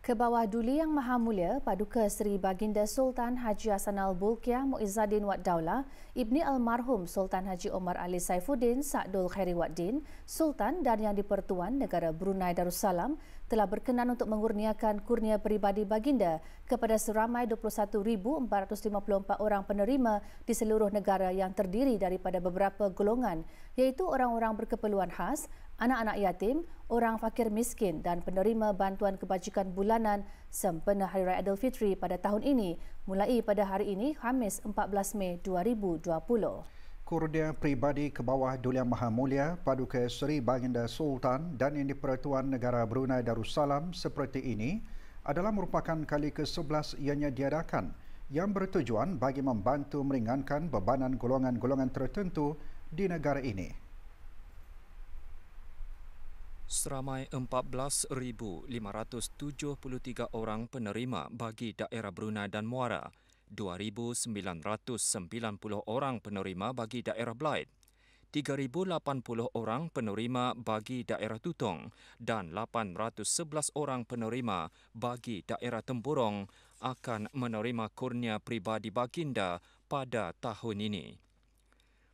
Ke bawah Duli Yang Maha Mulia, Paduka Seri Baginda Sultan Haji Hassan Al Bulkia Muizzaddin Wad Daulah, Ibni Almarhum Sultan Haji Omar Ali Saifuddin Sa'dul Khairi Wat Din, Sultan dan Yang Dipertuan Negara Brunei Darussalam telah berkenan untuk mengurniakan kurnia peribadi Baginda kepada seramai 21,454 orang penerima di seluruh negara yang terdiri daripada beberapa golongan iaitu orang-orang berkeperluan khas, anak-anak yatim, orang fakir miskin dan penerima bantuan kebajikan bulanan sempena Hari Raya Aidilfitri pada tahun ini mulai pada hari ini Khamis 14 Mei 2020. Kurdia Pribadi ke bawah Dulia Maha Mulia, Paduka Seri Baginda Sultan dan Yang di-Pertuan Negara Brunei Darussalam seperti ini adalah merupakan kali ke-11 ianya diadakan yang bertujuan bagi membantu meringankan bebanan golongan-golongan tertentu di negara ini. Seramai 14,573 orang penerima bagi daerah Brunei dan Muara, 2,990 orang penerima bagi daerah Blight, 3,080 orang penerima bagi daerah Tutong dan 811 orang penerima bagi daerah Temburong akan menerima kurnia pribadi baginda pada tahun ini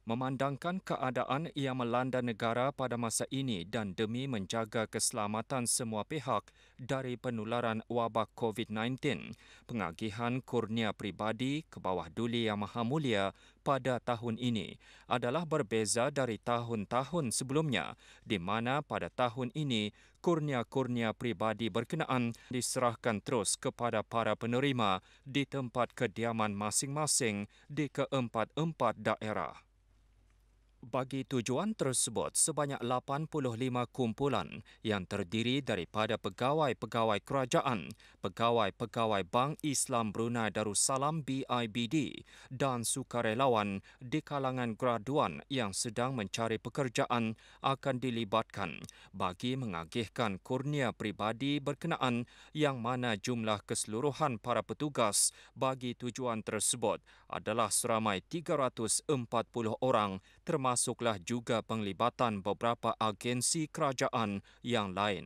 memandangkan keadaan yang melanda negara pada masa ini dan demi menjaga keselamatan semua pihak dari penularan wabak COVID-19, pengagihan kurnia pribadi ke bawah duli yang maha mulia pada tahun ini adalah berbeza dari tahun-tahun sebelumnya di mana pada tahun ini kurnia-kurnia pribadi berkenaan diserahkan terus kepada para penerima di tempat kediaman masing-masing di keempat-empat daerah. Bagi tujuan tersebut, sebanyak 85 kumpulan yang terdiri daripada pegawai-pegawai kerajaan, pegawai-pegawai Bank Islam Brunei Darussalam BIBD dan sukarelawan di kalangan graduan yang sedang mencari pekerjaan akan dilibatkan bagi mengagihkan kurnia peribadi berkenaan yang mana jumlah keseluruhan para petugas bagi tujuan tersebut adalah seramai 340 orang termasuk termasuklah juga penglibatan beberapa agensi kerajaan yang lain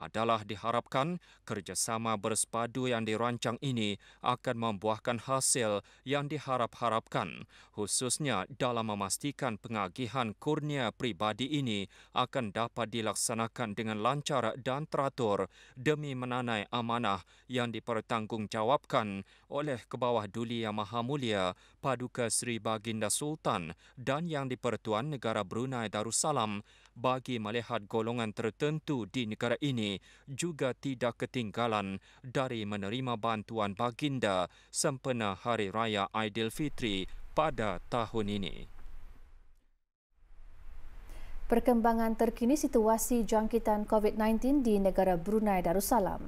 adalah diharapkan kerjasama bersepadu yang dirancang ini akan membuahkan hasil yang diharap-harapkan, khususnya dalam memastikan pengagihan kurnia pribadi ini akan dapat dilaksanakan dengan lancar dan teratur demi menanai amanah yang dipertanggungjawabkan oleh kebawah duli yang maha mulia Paduka Sri Baginda Sultan dan Yang di Pertuan Negara Brunei Darussalam bagi melihat golongan tertentu di negara ini juga tidak ketinggalan dari menerima bantuan baginda sempena Hari Raya Aidilfitri pada tahun ini. Perkembangan terkini situasi jangkitan COVID-19 di negara Brunei Darussalam.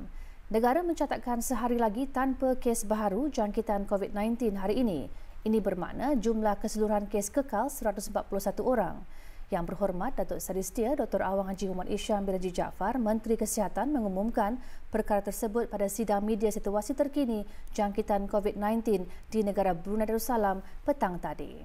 Negara mencatatkan sehari lagi tanpa kes baru jangkitan COVID-19 hari ini. Ini bermakna jumlah keseluruhan kes kekal 141 orang. Yang berhormat Datuk Seri Setia Dr. Awang Haji Umar Isyam bin Haji Jaafar, Menteri Kesihatan mengumumkan perkara tersebut pada sidang media situasi terkini jangkitan COVID-19 di negara Brunei Darussalam petang tadi.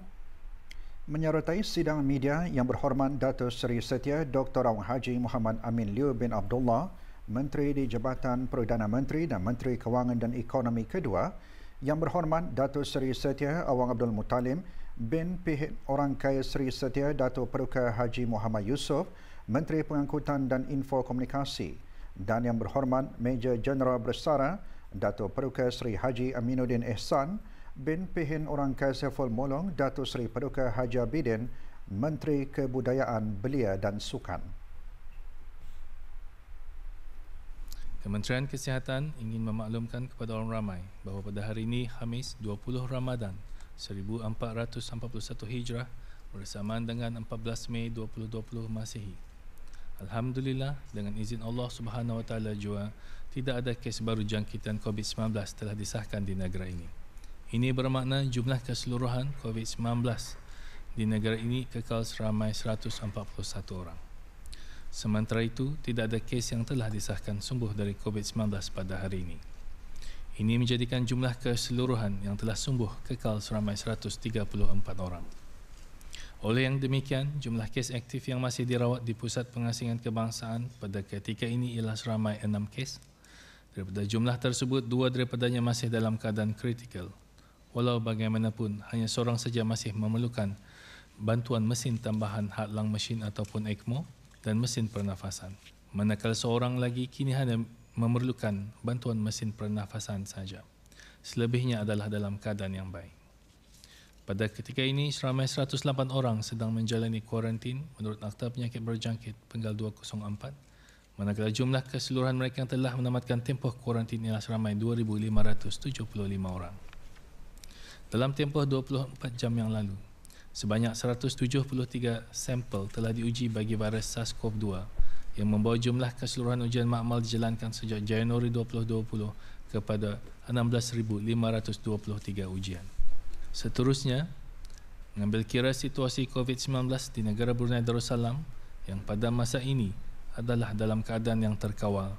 Menyertai sidang media yang berhormat Datuk Seri Setia Dr. Awang Haji Muhammad Amin Liu bin Abdullah, Menteri di Jabatan Perdana Menteri dan Menteri Kewangan dan Ekonomi Kedua, yang berhormat Datuk Seri Setia Awang Abdul Mutalim bin PH Orang Kaya Seri Setia Dato' Peruka Haji Muhammad Yusof, Menteri Pengangkutan dan Info Komunikasi dan yang berhormat Major General Bersara Dato' Peruka Seri Haji Aminuddin Ehsan bin PH Orang Kaya Seful Molong Dato' Seri Peruka Haji Abidin Menteri Kebudayaan Belia dan Sukan. Kementerian Kesihatan ingin memaklumkan kepada orang ramai bahawa pada hari ini Hamis 20 Ramadan 2021 1441 Hijrah bersamaan dengan 14 Mei 2020 Masihi. Alhamdulillah dengan izin Allah Subhanahu wa taala jua tidak ada kes baru jangkitan COVID-19 telah disahkan di negara ini. Ini bermakna jumlah keseluruhan COVID-19 di negara ini kekal seramai 141 orang. Sementara itu, tidak ada kes yang telah disahkan sembuh dari COVID-19 pada hari ini. Ini menjadikan jumlah keseluruhan yang telah sembuh kekal seramai 134 orang. Oleh yang demikian, jumlah kes aktif yang masih dirawat di Pusat Pengasingan Kebangsaan pada ketika ini ialah seramai 6 kes. Daripada jumlah tersebut, dua daripadanya masih dalam keadaan kritikal. Walau bagaimanapun, hanya seorang saja masih memerlukan bantuan mesin tambahan hard lung machine ataupun ECMO dan mesin pernafasan. Manakala seorang lagi kini hanya memerlukan bantuan mesin pernafasan saja. Selebihnya adalah dalam keadaan yang baik. Pada ketika ini, seramai 108 orang sedang menjalani kuarantin menurut Akta Penyakit Berjangkit Penggal 204. Manakala jumlah keseluruhan mereka yang telah menamatkan tempoh kuarantin ialah seramai 2,575 orang. Dalam tempoh 24 jam yang lalu, sebanyak 173 sampel telah diuji bagi virus SARS-CoV-2 yang membawa jumlah keseluruhan ujian makmal dijalankan sejak Januari 2020 kepada 16523 ujian. Seterusnya, mengambil kira situasi COVID-19 di negara Brunei Darussalam yang pada masa ini adalah dalam keadaan yang terkawal,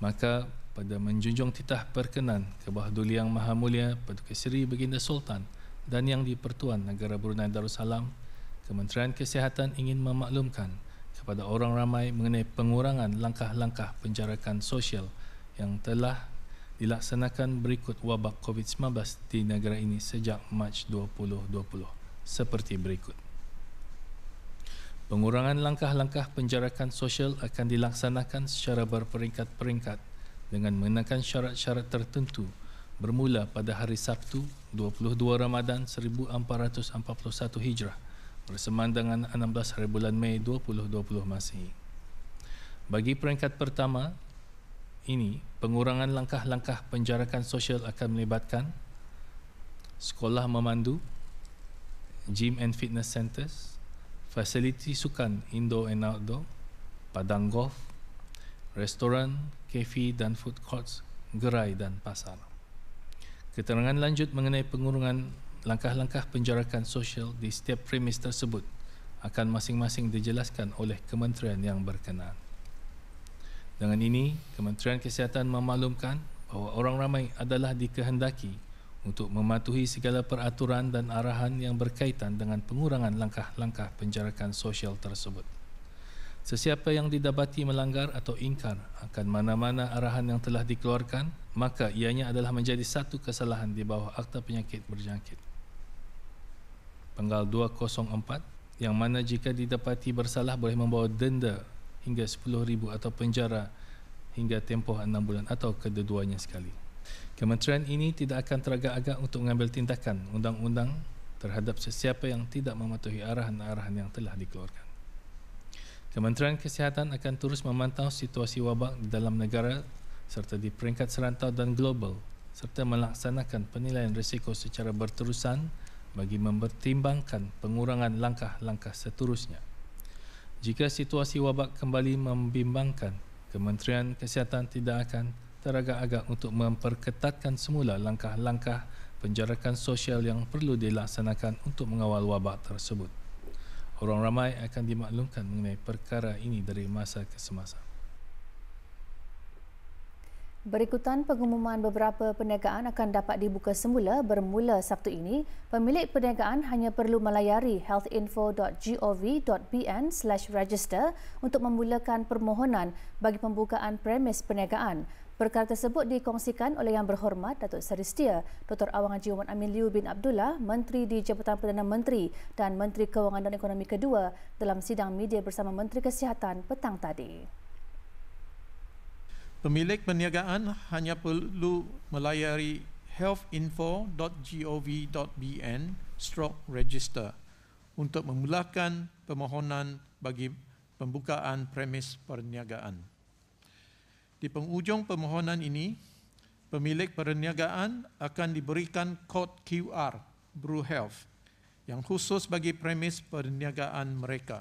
maka pada menjunjung titah perkenan kebahaduli yang maha mulia Paduka Seri Baginda Sultan dan yang dipertuan negara Brunei Darussalam, Kementerian Kesihatan ingin memaklumkan kepada orang ramai mengenai pengurangan langkah-langkah penjarakan sosial yang telah dilaksanakan berikut wabak COVID-19 di negara ini sejak Mac 2020 seperti berikut. Pengurangan langkah-langkah penjarakan sosial akan dilaksanakan secara berperingkat-peringkat dengan mengenakan syarat-syarat tertentu bermula pada hari Sabtu 22 Ramadan 1441 Hijrah bersamaan dengan 16 hari bulan Mei 2020 masih Bagi peringkat pertama ini, pengurangan langkah-langkah penjarakan sosial akan melibatkan sekolah memandu, gym and fitness centres, fasiliti sukan indoor and outdoor, padang golf, restoran, kafe dan food courts, gerai dan pasar. Keterangan lanjut mengenai pengurangan langkah-langkah penjarakan sosial di setiap premis tersebut akan masing-masing dijelaskan oleh kementerian yang berkenaan. Dengan ini, Kementerian Kesihatan memaklumkan bahawa orang ramai adalah dikehendaki untuk mematuhi segala peraturan dan arahan yang berkaitan dengan pengurangan langkah-langkah penjarakan sosial tersebut. Sesiapa yang didapati melanggar atau ingkar akan mana-mana arahan yang telah dikeluarkan, maka ianya adalah menjadi satu kesalahan di bawah Akta Penyakit Berjangkit tanggal 204 yang mana jika didapati bersalah boleh membawa denda hingga ribu atau penjara hingga tempoh 6 bulan atau kedua-duanya sekali. Kementerian ini tidak akan teragak-agak untuk mengambil tindakan undang-undang terhadap sesiapa yang tidak mematuhi arahan-arahan yang telah dikeluarkan. Kementerian Kesihatan akan terus memantau situasi wabak di dalam negara serta di peringkat serantau dan global serta melaksanakan penilaian risiko secara berterusan bagi mempertimbangkan pengurangan langkah-langkah seterusnya. Jika situasi wabak kembali membimbangkan, Kementerian Kesihatan tidak akan teragak-agak untuk memperketatkan semula langkah-langkah penjarakan sosial yang perlu dilaksanakan untuk mengawal wabak tersebut. Orang ramai akan dimaklumkan mengenai perkara ini dari masa ke semasa. Berikutan pengumuman beberapa perniagaan akan dapat dibuka semula bermula Sabtu ini. Pemilik perniagaan hanya perlu melayari healthinfo.gov.bn slash register untuk memulakan permohonan bagi pembukaan premis perniagaan. Perkara tersebut dikongsikan oleh Yang Berhormat Datuk Seri Setia, Dr. Awang Haji Umar Amin Liu bin Abdullah, Menteri di Jabatan Perdana Menteri dan Menteri Kewangan dan Ekonomi Kedua dalam sidang media bersama Menteri Kesihatan petang tadi. Pemilik perniagaan hanya perlu melayari healthinfo.gov.bn stroke register untuk memulakan permohonan bagi pembukaan premis perniagaan. Di penghujung permohonan ini, pemilik perniagaan akan diberikan kod QR Health yang khusus bagi premis perniagaan mereka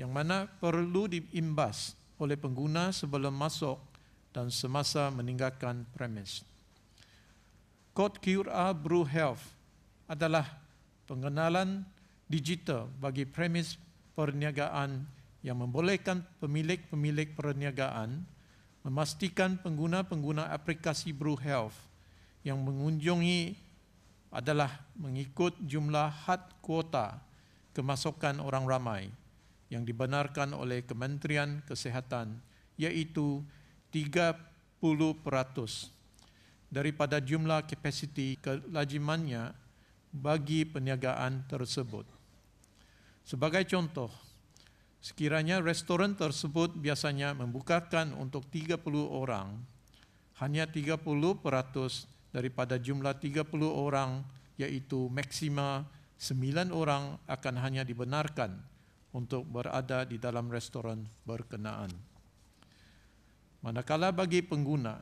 yang mana perlu diimbas oleh pengguna sebelum masuk dan semasa meninggalkan premis. Kod QR Brew Health adalah pengenalan digital bagi premis perniagaan yang membolehkan pemilik-pemilik perniagaan memastikan pengguna-pengguna aplikasi Brew Health yang mengunjungi adalah mengikut jumlah had kuota kemasukan orang ramai yang dibenarkan oleh Kementerian Kesehatan yaitu 30% daripada jumlah kapasiti kelajimannya bagi peniagaan tersebut. Sebagai contoh, sekiranya restoran tersebut biasanya membukakan untuk 30 orang, hanya 30% daripada jumlah 30 orang yaitu maksima 9 orang akan hanya dibenarkan untuk berada di dalam restoran berkenaan. Manakala bagi pengguna,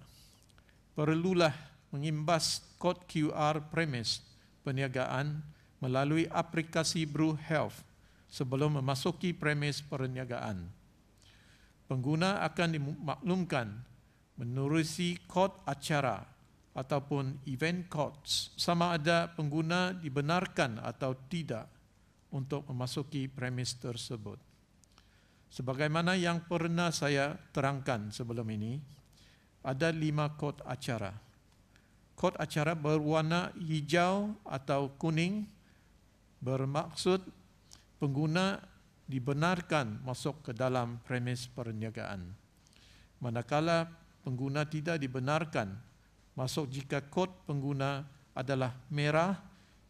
perlulah mengimbas kod QR premis perniagaan melalui aplikasi Brew Health sebelum memasuki premis perniagaan. Pengguna akan dimaklumkan menerusi kod acara ataupun event codes sama ada pengguna dibenarkan atau tidak – untuk memasuki premis tersebut. Sebagaimana yang pernah saya terangkan sebelum ini, ada lima kod acara. Kod acara berwarna hijau atau kuning bermaksud pengguna dibenarkan masuk ke dalam premis perniagaan. Manakala pengguna tidak dibenarkan masuk jika kod pengguna adalah merah,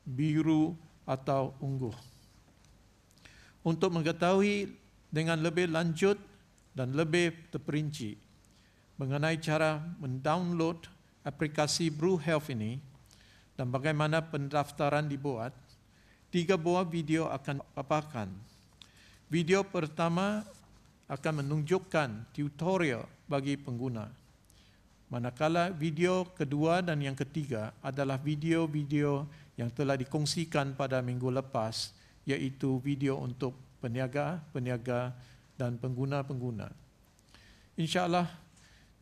biru atau ungu untuk mengetahui dengan lebih lanjut dan lebih terperinci mengenai cara mendownload aplikasi Brew Health ini dan bagaimana pendaftaran dibuat, tiga buah video akan dipaparkan. Video pertama akan menunjukkan tutorial bagi pengguna. Manakala video kedua dan yang ketiga adalah video-video yang telah dikongsikan pada minggu lepas iaitu video untuk peniaga, peniaga dan pengguna-pengguna. InsyaAllah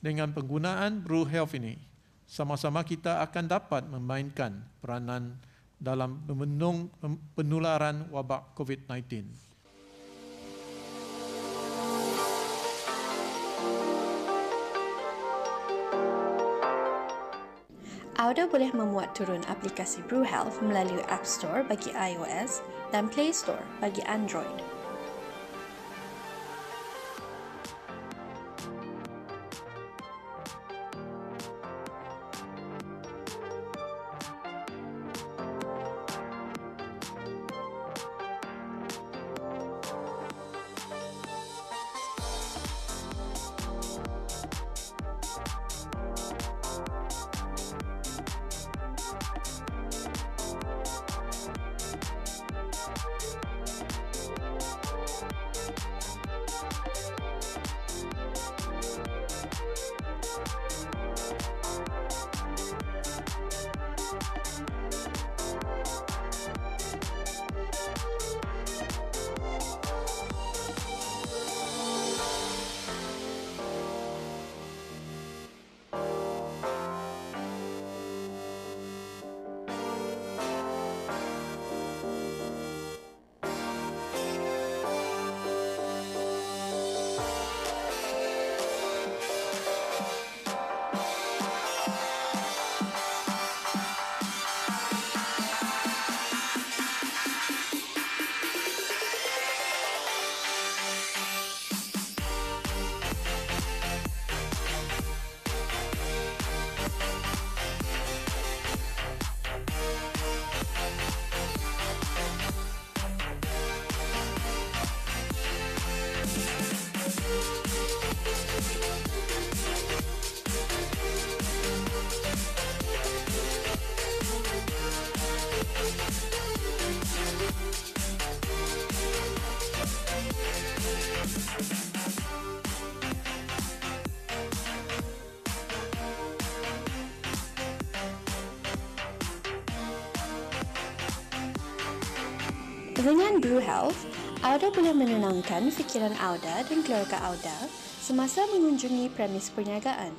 dengan penggunaan Brew Health ini, sama-sama kita akan dapat memainkan peranan dalam memenung penularan wabak COVID-19. Auda boleh memuat turun aplikasi Brew Health melalui App Store bagi iOS dan Play Store bagi Android. Dengan Blue Health, Auda boleh menenangkan fikiran Auda dan keluarga Auda semasa mengunjungi premis perniagaan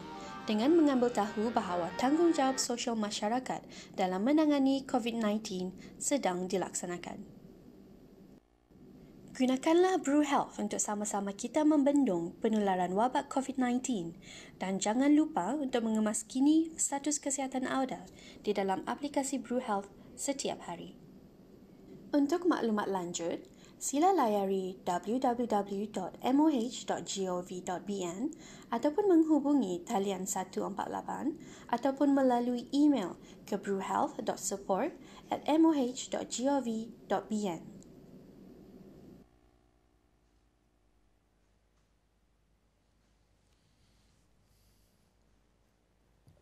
dengan mengambil tahu bahawa tanggungjawab sosial masyarakat dalam menangani COVID-19 sedang dilaksanakan. Gunakanlah Brew Health untuk sama-sama kita membendung penularan wabak COVID-19 dan jangan lupa untuk mengemaskini status kesihatan Auda di dalam aplikasi Brew Health setiap hari. Untuk maklumat lanjut, sila layari www.moh.gov.bn ataupun menghubungi talian 148 ataupun melalui email ke brewhealth.support at moh.gov.bn.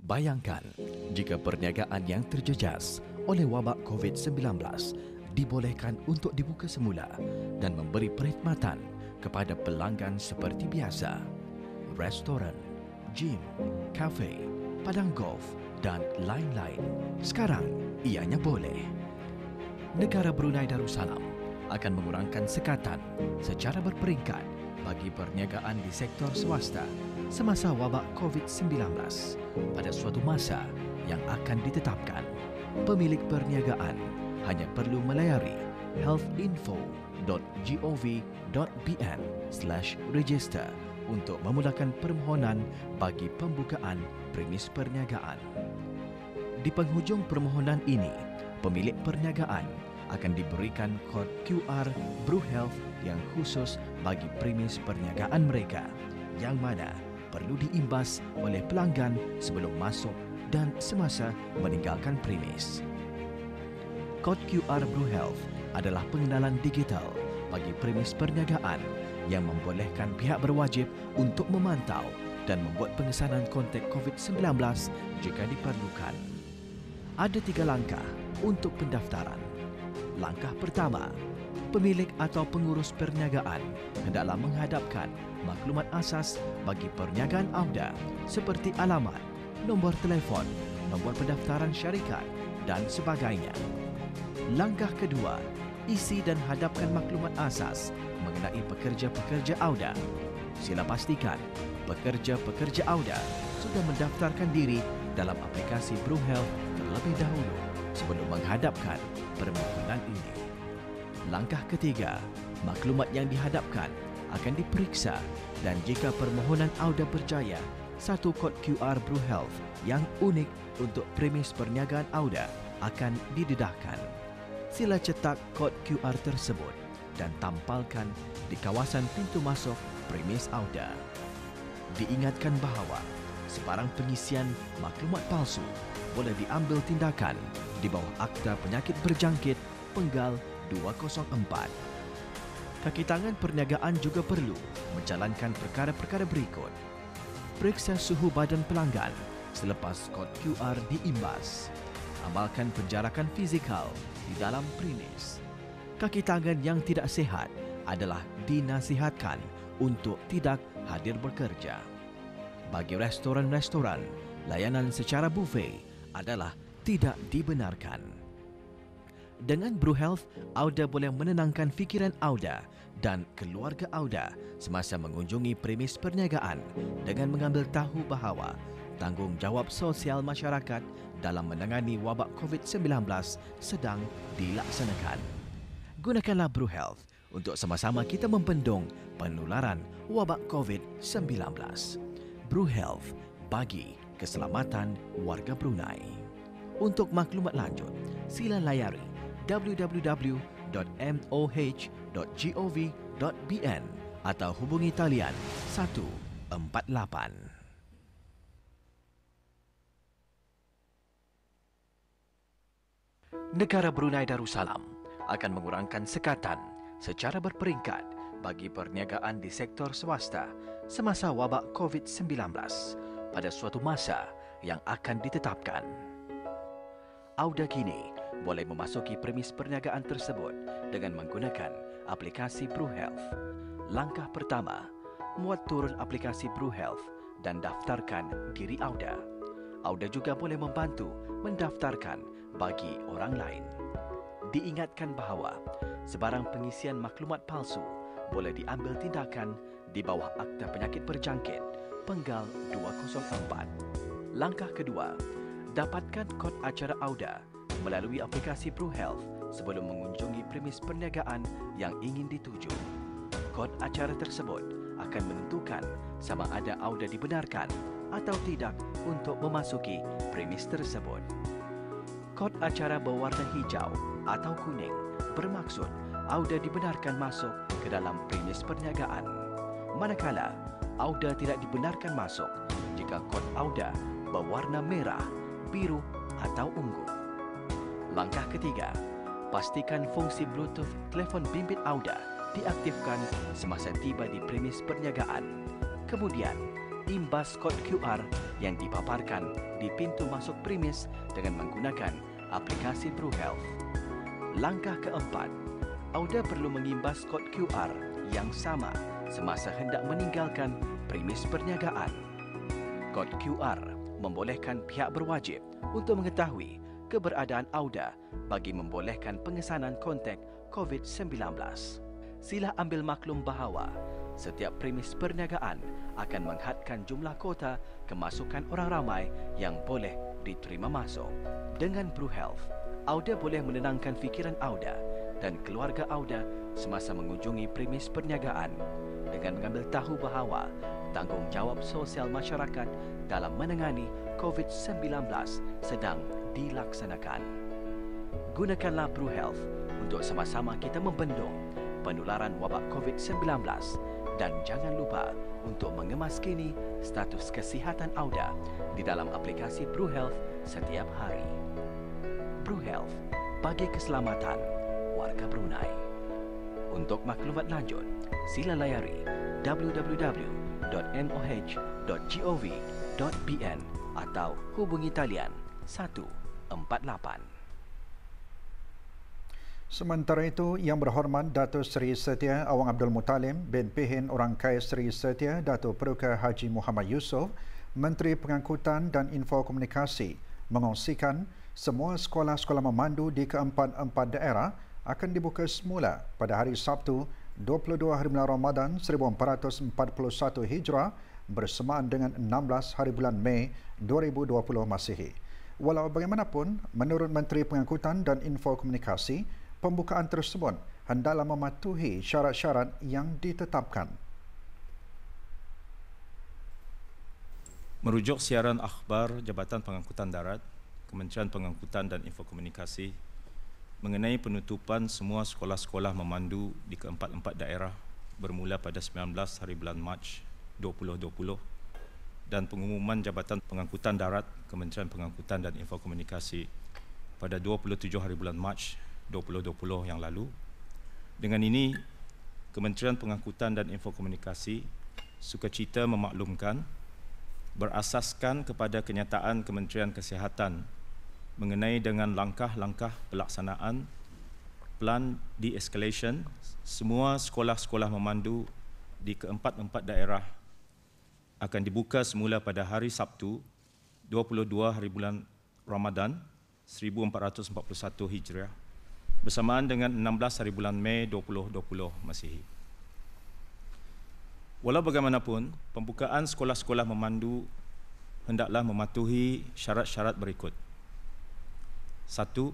Bayangkan jika perniagaan yang terjejas oleh wabak COVID-19 dibolehkan untuk dibuka semula dan memberi perkhidmatan kepada pelanggan seperti biasa. Restoran, gym, kafe, padang golf dan lain-lain sekarang ianya boleh. Negara Brunei Darussalam akan mengurangkan sekatan secara berperingkat bagi perniagaan di sektor swasta semasa wabak COVID-19 pada suatu masa yang akan ditetapkan. Pemilik perniagaan hanya perlu melayari healthinfo.gov.bn slash register untuk memulakan permohonan bagi pembukaan premis perniagaan. Di penghujung permohonan ini, pemilik perniagaan akan diberikan kod QR BruHealth yang khusus bagi premis perniagaan mereka yang mana perlu diimbas oleh pelanggan sebelum masuk dan semasa meninggalkan premis. Kod QR Blue Health adalah pengenalan digital bagi premis perniagaan yang membolehkan pihak berwajib untuk memantau dan membuat pengesanan kontak COVID-19 jika diperlukan. Ada tiga langkah untuk pendaftaran. Langkah pertama, pemilik atau pengurus perniagaan hendaklah menghadapkan maklumat asas bagi perniagaan AMDA seperti alamat, nombor telefon, nombor pendaftaran syarikat dan sebagainya. Langkah kedua, isi dan hadapkan maklumat asas mengenai pekerja-pekerja AUDA. Sila pastikan pekerja-pekerja AUDA sudah mendaftarkan diri dalam aplikasi BruHealth terlebih dahulu sebelum menghadapkan permohonan ini. Langkah ketiga, maklumat yang dihadapkan akan diperiksa dan jika permohonan AUDA berjaya, satu kod QR BruHealth yang unik untuk premis perniagaan AUDA akan didedahkan sila cetak kod QR tersebut dan tampalkan di kawasan pintu masuk premis Auda. Diingatkan bahawa sebarang pengisian maklumat palsu boleh diambil tindakan di bawah Akta Penyakit Berjangkit Penggal 204. tangan perniagaan juga perlu menjalankan perkara-perkara berikut. Periksa suhu badan pelanggan selepas kod QR diimbas amalkan penjarakan fizikal di dalam primis. Kaki tangan yang tidak sehat adalah dinasihatkan untuk tidak hadir bekerja. Bagi restoran-restoran, layanan secara buffet adalah tidak dibenarkan. Dengan Brew Health, Auda boleh menenangkan fikiran Auda dan keluarga Auda semasa mengunjungi premis perniagaan dengan mengambil tahu bahawa tanggungjawab sosial masyarakat dalam menangani wabak COVID-19 sedang dilaksanakan. Gunakanlah Bru Health untuk sama-sama kita membendung penularan wabak COVID-19. Bru Health bagi keselamatan warga Brunei. Untuk maklumat lanjut, sila layari www.moh.gov.bn atau hubungi talian 148. negara Brunei Darussalam akan mengurangkan sekatan secara berperingkat bagi perniagaan di sektor swasta semasa wabak COVID-19 pada suatu masa yang akan ditetapkan. Auda kini boleh memasuki premis perniagaan tersebut dengan menggunakan aplikasi BruHealth. Langkah pertama, muat turun aplikasi BruHealth dan daftarkan diri Auda. Auda juga boleh membantu mendaftarkan bagi orang lain. Diingatkan bahawa sebarang pengisian maklumat palsu boleh diambil tindakan di bawah Akta Penyakit Berjangkit Penggal 204. Langkah kedua, dapatkan kod acara AUDA melalui aplikasi Health sebelum mengunjungi premis perniagaan yang ingin dituju. Kod acara tersebut akan menentukan sama ada AUDA dibenarkan atau tidak untuk memasuki premis tersebut. Kod acara berwarna hijau atau kuning bermaksud Auda dibenarkan masuk ke dalam premis perniagaan. Manakala, Auda tidak dibenarkan masuk jika kod Auda berwarna merah, biru atau ungu. Langkah ketiga, pastikan fungsi Bluetooth telefon bimbit Auda diaktifkan semasa tiba di premis perniagaan. Kemudian, imbas kod QR yang dipaparkan di pintu masuk premis dengan menggunakan aplikasi TrueHealth. Langkah keempat, Auda perlu mengimbas kod QR yang sama semasa hendak meninggalkan premis perniagaan. Kod QR membolehkan pihak berwajib untuk mengetahui keberadaan Auda bagi membolehkan pengesanan kontak COVID-19. Sila ambil maklum bahawa setiap premis perniagaan akan menghadkan jumlah kota kemasukan orang ramai yang boleh diterima masuk. Dengan Brew Health, Auda boleh menenangkan fikiran Auda dan keluarga Auda semasa mengunjungi premis perniagaan dengan mengambil tahu bahawa tanggungjawab sosial masyarakat dalam menangani COVID-19 sedang dilaksanakan. Gunakanlah Brew Health untuk sama-sama kita membendung penularan wabak COVID-19 dan jangan lupa untuk mengemas kini status kesihatan Auda di dalam aplikasi BruHealth setiap hari. BruHealth, bagi keselamatan warga Brunei. Untuk maklumat lanjut, sila layari www.moh.gov.bn atau hubungi talian 148. Sementara itu, Yang Berhormat Dato Seri Setia Awang Abdul Mutalim, bin Pihin Orang Kaya Seri Setia Dato Peruka Haji Muhammad Yusof, Menteri Pengangkutan dan Info Komunikasi mengongsikan semua sekolah-sekolah memandu di keempat-empat daerah akan dibuka semula pada hari Sabtu 22 hari bulan Ramadan 1441 Hijrah bersamaan dengan 16 hari bulan Mei 2020 Masihi. Walau bagaimanapun, menurut Menteri Pengangkutan dan Info Komunikasi, pembukaan tersebut hendaklah mematuhi syarat-syarat yang ditetapkan. Merujuk siaran akhbar Jabatan Pengangkutan Darat, Kementerian Pengangkutan dan Infokomunikasi mengenai penutupan semua sekolah-sekolah memandu di keempat-empat daerah bermula pada 19 hari bulan Mac 2020 dan pengumuman Jabatan Pengangkutan Darat Kementerian Pengangkutan dan Infokomunikasi pada 27 hari bulan Mac 2020 yang lalu. Dengan ini, Kementerian Pengangkutan dan Infokomunikasi sukacita memaklumkan berasaskan kepada kenyataan Kementerian Kesihatan mengenai dengan langkah-langkah pelaksanaan plan de-escalation semua sekolah-sekolah memandu di keempat-empat daerah akan dibuka semula pada hari Sabtu 22 hari bulan Ramadan 1441 hijrah. 2020 bersamaan dengan 16 hari bulan Mei 2020 Masihi. Walau bagaimanapun, pembukaan sekolah-sekolah memandu hendaklah mematuhi syarat-syarat berikut. Satu,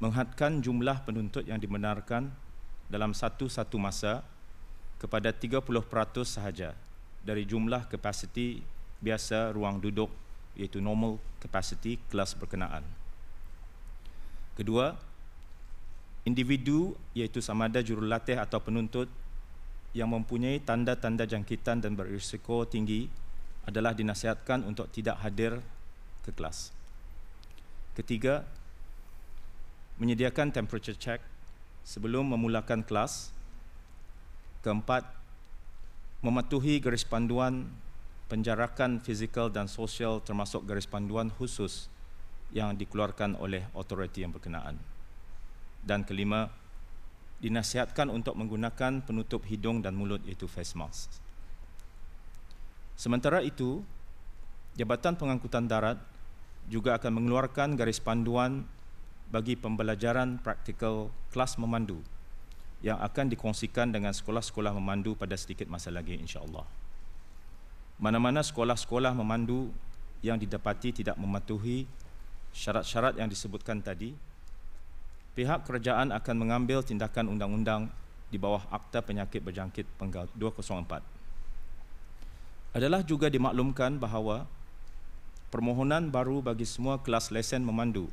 menghadkan jumlah penuntut yang dibenarkan dalam satu-satu masa kepada 30% sahaja dari jumlah kapasiti biasa ruang duduk iaitu normal capacity kelas berkenaan. Kedua, individu iaitu sama ada jurulatih atau penuntut yang mempunyai tanda-tanda jangkitan dan berisiko tinggi adalah dinasihatkan untuk tidak hadir ke kelas. Ketiga, menyediakan temperature check sebelum memulakan kelas. Keempat, mematuhi garis panduan penjarakan fizikal dan sosial termasuk garis panduan khusus yang dikeluarkan oleh otoriti yang berkenaan. Dan kelima, dinasihatkan untuk menggunakan penutup hidung dan mulut iaitu face mask. Sementara itu, Jabatan Pengangkutan Darat juga akan mengeluarkan garis panduan bagi pembelajaran praktikal kelas memandu yang akan dikongsikan dengan sekolah-sekolah memandu pada sedikit masa lagi insya-Allah. Mana-mana sekolah-sekolah memandu yang didapati tidak mematuhi syarat-syarat yang disebutkan tadi, pihak kerajaan akan mengambil tindakan undang-undang di bawah Akta Penyakit Berjangkit Penggal 204. Adalah juga dimaklumkan bahawa permohonan baru bagi semua kelas lesen memandu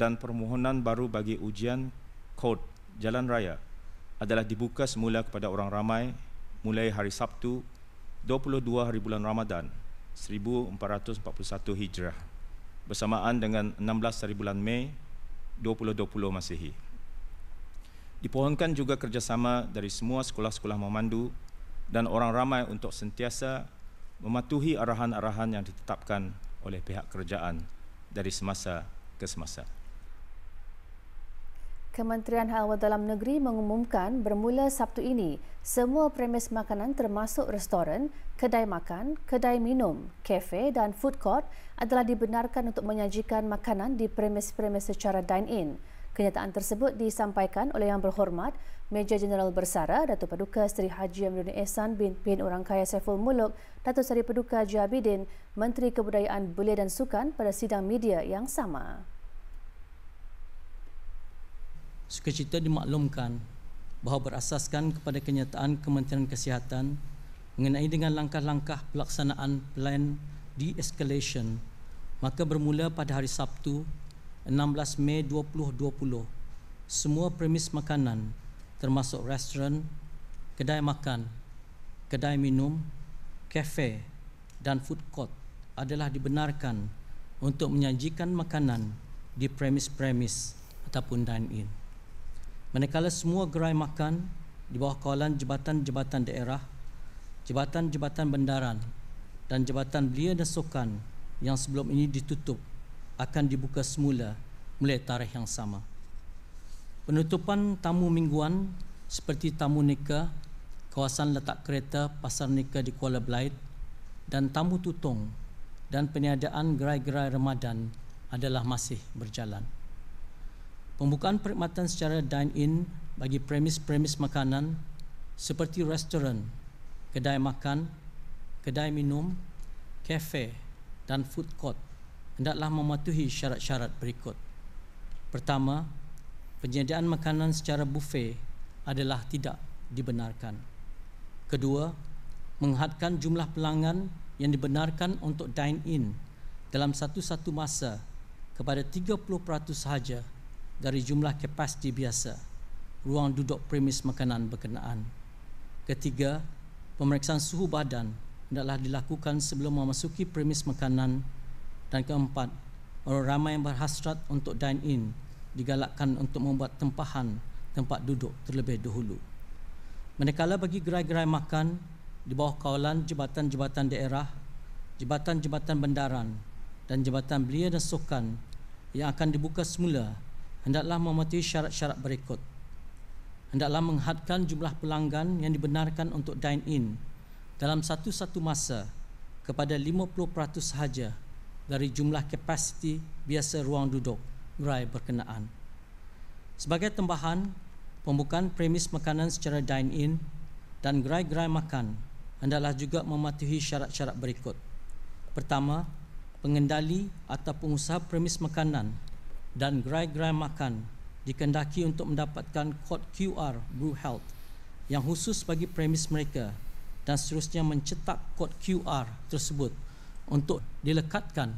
dan permohonan baru bagi ujian kod jalan raya adalah dibuka semula kepada orang ramai mulai hari Sabtu 22 hari bulan Ramadan 1441 Hijrah bersamaan dengan 16 hari bulan Mei 2020 Masehi. Dipohonkan juga kerjasama dari semua sekolah-sekolah memandu dan orang ramai untuk sentiasa mematuhi arahan-arahan yang ditetapkan oleh pihak kerajaan dari semasa ke semasa. Kementerian Hal Ehwal Dalam Negeri mengumumkan bermula Sabtu ini, semua premis makanan termasuk restoran, kedai makan, kedai minum, kafe dan food court adalah dibenarkan untuk menyajikan makanan di premis-premis secara dine-in. Kenyataan tersebut disampaikan oleh Yang Berhormat Meja Jeneral Bersara Datuk Paduka Seri Haji Amiruddin Ehsan bin Pin Orang Kaya Saiful Muluk Datuk Seri Paduka Jabidin Menteri Kebudayaan Belia dan Sukan pada sidang media yang sama. Sukacita dimaklumkan bahawa berasaskan kepada kenyataan Kementerian Kesihatan mengenai dengan langkah-langkah pelaksanaan plan de-escalation maka bermula pada hari Sabtu 16 Mei 2020 semua premis makanan termasuk restoran, kedai makan, kedai minum, kafe dan food court adalah dibenarkan untuk menyajikan makanan di premis-premis ataupun dine-in. Manakala semua gerai makan di bawah kawalan jabatan-jabatan daerah, jabatan-jabatan bandaran dan jabatan belia dan sokan yang sebelum ini ditutup akan dibuka semula mulai tarikh yang sama. Penutupan tamu mingguan seperti tamu nikah, kawasan letak kereta pasar nikah di Kuala Belait dan tamu tutung dan peniadaan gerai-gerai Ramadan adalah masih berjalan. Pembukaan perkhidmatan secara dine-in bagi premis-premis makanan seperti restoran, kedai makan, kedai minum, kafe dan food court hendaklah mematuhi syarat-syarat berikut. Pertama, penyediaan makanan secara buffet adalah tidak dibenarkan. Kedua, menghadkan jumlah pelanggan yang dibenarkan untuk dine-in dalam satu-satu masa kepada 30% sahaja dari jumlah kapasiti biasa ruang duduk premis makanan berkenaan. Ketiga, pemeriksaan suhu badan hendaklah dilakukan sebelum memasuki premis makanan. Dan keempat, orang ramai yang berhasrat untuk dine-in digalakkan untuk membuat tempahan tempat duduk terlebih dahulu. Manakala bagi gerai-gerai makan di bawah kawalan jabatan-jabatan daerah, jabatan-jabatan bandaran dan jabatan belia dan sokan yang akan dibuka semula hendaklah mematuhi syarat-syarat berikut. Hendaklah menghadkan jumlah pelanggan yang dibenarkan untuk dine in dalam satu-satu masa kepada 50% sahaja dari jumlah kapasiti biasa ruang duduk gerai berkenaan. Sebagai tambahan, pembukaan premis makanan secara dine in dan gerai-gerai makan hendaklah juga mematuhi syarat-syarat berikut. Pertama, pengendali atau pengusaha premis makanan dan gerai-gerai makan dikendaki untuk mendapatkan kod QR Blue Health yang khusus bagi premis mereka dan seterusnya mencetak kod QR tersebut untuk dilekatkan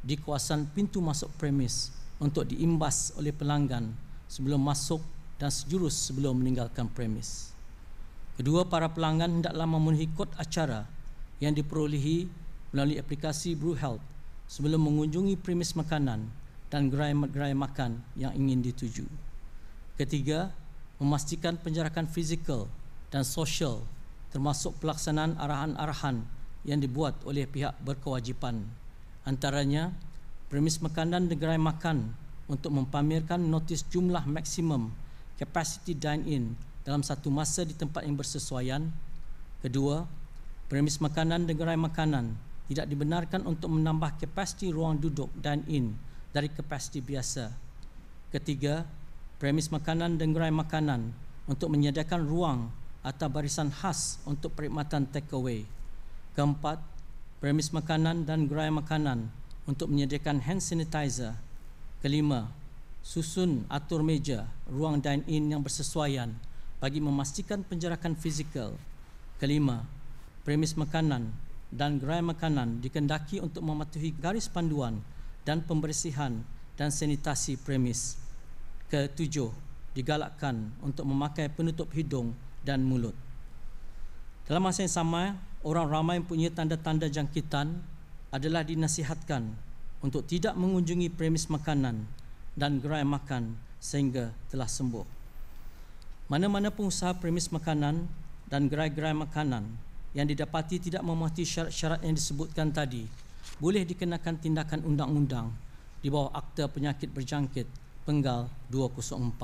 di kawasan pintu masuk premis untuk diimbas oleh pelanggan sebelum masuk dan sejurus sebelum meninggalkan premis. Kedua, para pelanggan hendaklah memenuhi kod acara yang diperolehi melalui aplikasi Blue Health sebelum mengunjungi premis makanan dan gerai-gerai makan yang ingin dituju. Ketiga, memastikan penjarakan fizikal dan sosial termasuk pelaksanaan arahan-arahan yang dibuat oleh pihak berkewajipan. Antaranya, premis makanan dan gerai makan untuk mempamerkan notis jumlah maksimum capacity dine-in dalam satu masa di tempat yang bersesuaian. Kedua, premis makanan dan gerai makanan tidak dibenarkan untuk menambah kapasiti ruang duduk dine-in dari kapasiti biasa. Ketiga, premis makanan dan gerai makanan untuk menyediakan ruang atau barisan khas untuk perkhidmatan takeaway. Keempat, premis makanan dan gerai makanan untuk menyediakan hand sanitizer. Kelima, susun atur meja ruang dine-in yang bersesuaian bagi memastikan penjarakan fizikal. Kelima, premis makanan dan gerai makanan dikendaki untuk mematuhi garis panduan dan pembersihan dan sanitasi premis. Ketujuh, digalakkan untuk memakai penutup hidung dan mulut. Dalam masa yang sama, orang ramai yang punya tanda-tanda jangkitan adalah dinasihatkan untuk tidak mengunjungi premis makanan dan gerai makan sehingga telah sembuh. Mana-mana pengusaha premis makanan dan gerai-gerai makanan yang didapati tidak memenuhi syarat-syarat yang disebutkan tadi boleh dikenakan tindakan undang-undang di bawah Akta Penyakit Berjangkit Penggal 204.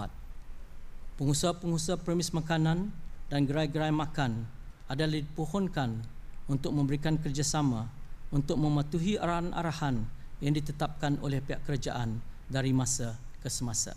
Pengusaha-pengusaha premis makanan dan gerai-gerai makan adalah dipohonkan untuk memberikan kerjasama untuk mematuhi arahan-arahan yang ditetapkan oleh pihak kerajaan dari masa ke semasa.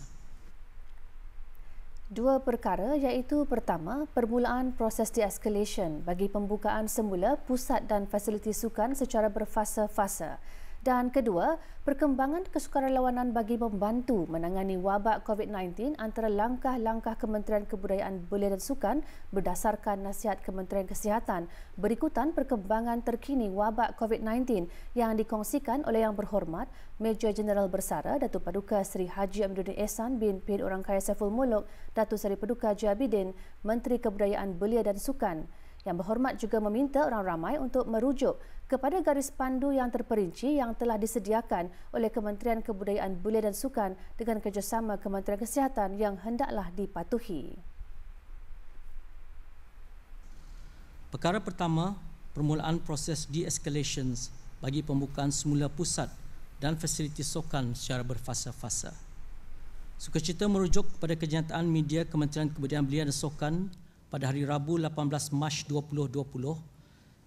Dua perkara iaitu pertama, permulaan proses de-escalation bagi pembukaan semula pusat dan fasiliti sukan secara berfasa-fasa. Dan kedua, perkembangan kesukarelawanan bagi membantu menangani wabak COVID-19 antara langkah-langkah Kementerian Kebudayaan Belia dan Sukan berdasarkan nasihat Kementerian Kesihatan. Berikutan perkembangan terkini wabak COVID-19 yang dikongsikan oleh yang berhormat Major General Bersara Datu Paduka Seri Haji Amiruddin Ehsan bin Pin Orang Kaya Saiful Muluk, Datu Seri Paduka Jabidin, Menteri Kebudayaan Belia dan Sukan. Yang Berhormat juga meminta orang ramai untuk merujuk kepada garis pandu yang terperinci yang telah disediakan oleh Kementerian Kebudayaan Belia dan Sukan dengan kerjasama Kementerian Kesihatan yang hendaklah dipatuhi. Perkara pertama, permulaan proses de-escalations bagi pembukaan semula pusat dan fasiliti sokan secara berfasa-fasa. Sukacita merujuk kepada kenyataan media Kementerian Kebudayaan Belia dan Sokan pada hari Rabu 18 Mac 2020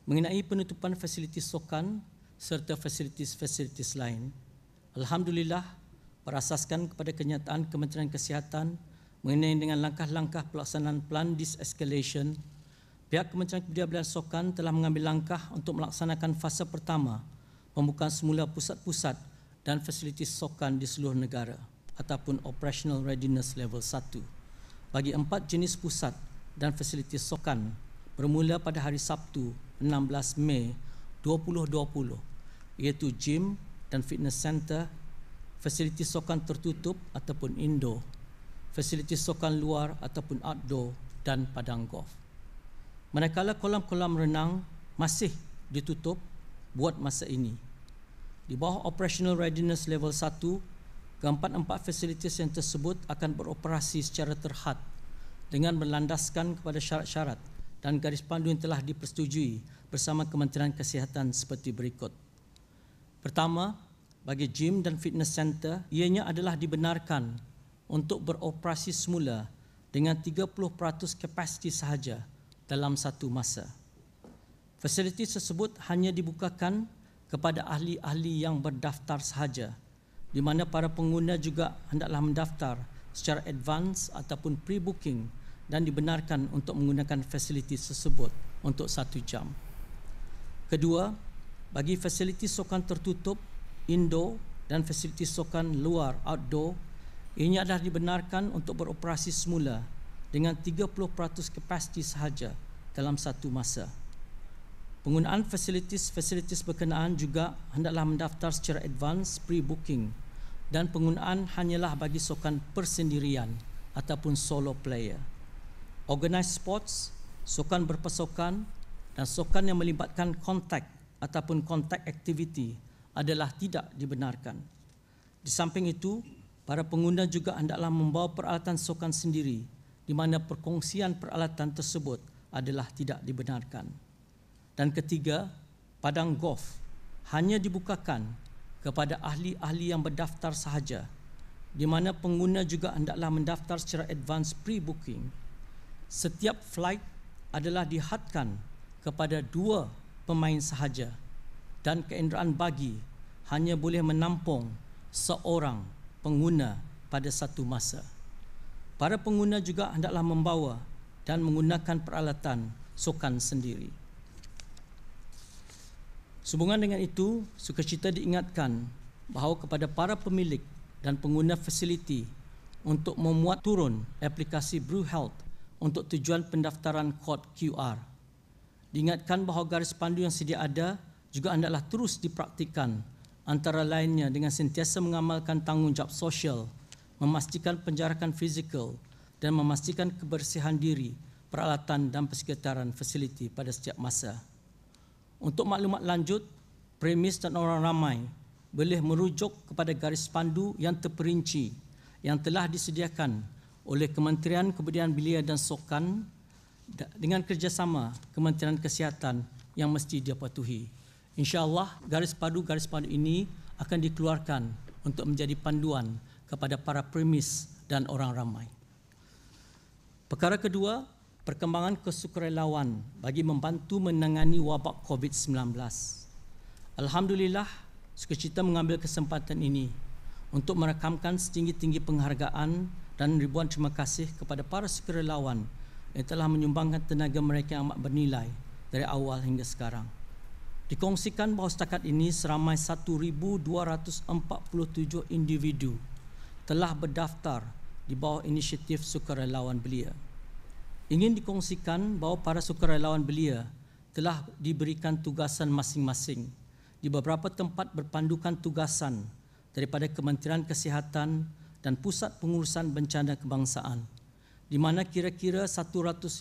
mengenai penutupan fasiliti sokan serta fasiliti-fasiliti lain. Alhamdulillah, berasaskan kepada kenyataan Kementerian Kesihatan mengenai dengan langkah-langkah pelaksanaan plan disescalation, pihak Kementerian Kebudayaan Sokan telah mengambil langkah untuk melaksanakan fasa pertama pembukaan semula pusat-pusat dan fasiliti sokan di seluruh negara ataupun operational readiness level 1 bagi empat jenis pusat dan fasiliti sokan bermula pada hari Sabtu 16 Mei 2020 iaitu gym dan fitness center fasiliti sokan tertutup ataupun indoor fasiliti sokan luar ataupun outdoor dan padang golf manakala kolam-kolam renang masih ditutup buat masa ini di bawah operational readiness level 1 keempat-empat fasiliti yang tersebut akan beroperasi secara terhad dengan berlandaskan kepada syarat-syarat dan garis pandu yang telah dipersetujui bersama Kementerian Kesihatan seperti berikut. Pertama, bagi gym dan fitness center, ianya adalah dibenarkan untuk beroperasi semula dengan 30% kapasiti sahaja dalam satu masa. Fasiliti tersebut hanya dibukakan kepada ahli-ahli yang berdaftar sahaja di mana para pengguna juga hendaklah mendaftar secara advance ataupun pre-booking dan dibenarkan untuk menggunakan fasiliti tersebut untuk satu jam. Kedua, bagi fasiliti sokan tertutup, indoor dan fasiliti sokan luar, outdoor, ini adalah dibenarkan untuk beroperasi semula dengan 30% kapasiti sahaja dalam satu masa. Penggunaan fasilitis-fasilitis berkenaan juga hendaklah mendaftar secara advance pre-booking dan penggunaan hanyalah bagi sokan persendirian ataupun solo player organized sports, sokan berpesokan dan sokan yang melibatkan kontak ataupun kontak aktiviti adalah tidak dibenarkan. Di samping itu, para pengguna juga hendaklah membawa peralatan sokan sendiri di mana perkongsian peralatan tersebut adalah tidak dibenarkan. Dan ketiga, padang golf hanya dibukakan kepada ahli-ahli yang berdaftar sahaja di mana pengguna juga hendaklah mendaftar secara advance pre-booking setiap flight adalah dihadkan kepada dua pemain sahaja dan keenderaan bagi hanya boleh menampung seorang pengguna pada satu masa. Para pengguna juga hendaklah membawa dan menggunakan peralatan sokan sendiri. Sehubungan dengan itu, sukacita diingatkan bahawa kepada para pemilik dan pengguna fasiliti untuk memuat turun aplikasi Blue Health untuk tujuan pendaftaran kod QR. Diingatkan bahawa garis pandu yang sedia ada juga hendaklah terus dipraktikan antara lainnya dengan sentiasa mengamalkan tanggungjawab sosial, memastikan penjarakan fizikal dan memastikan kebersihan diri, peralatan dan persekitaran fasiliti pada setiap masa. Untuk maklumat lanjut, premis dan orang ramai boleh merujuk kepada garis pandu yang terperinci yang telah disediakan oleh Kementerian Kebudayaan Belia dan Sokan dengan kerjasama Kementerian Kesihatan yang mesti dia patuhi. InsyaAllah garis padu-garis padu ini akan dikeluarkan untuk menjadi panduan kepada para premis dan orang ramai. Perkara kedua, perkembangan kesukarelawan bagi membantu menangani wabak COVID-19. Alhamdulillah, sukacita mengambil kesempatan ini untuk merekamkan setinggi-tinggi penghargaan dan ribuan terima kasih kepada para sukarelawan yang telah menyumbangkan tenaga mereka yang amat bernilai dari awal hingga sekarang. Dikongsikan bahawa setakat ini seramai 1,247 individu telah berdaftar di bawah inisiatif sukarelawan belia. Ingin dikongsikan bahawa para sukarelawan belia telah diberikan tugasan masing-masing di beberapa tempat berpandukan tugasan daripada Kementerian Kesihatan, dan Pusat Pengurusan Bencana Kebangsaan di mana kira-kira 150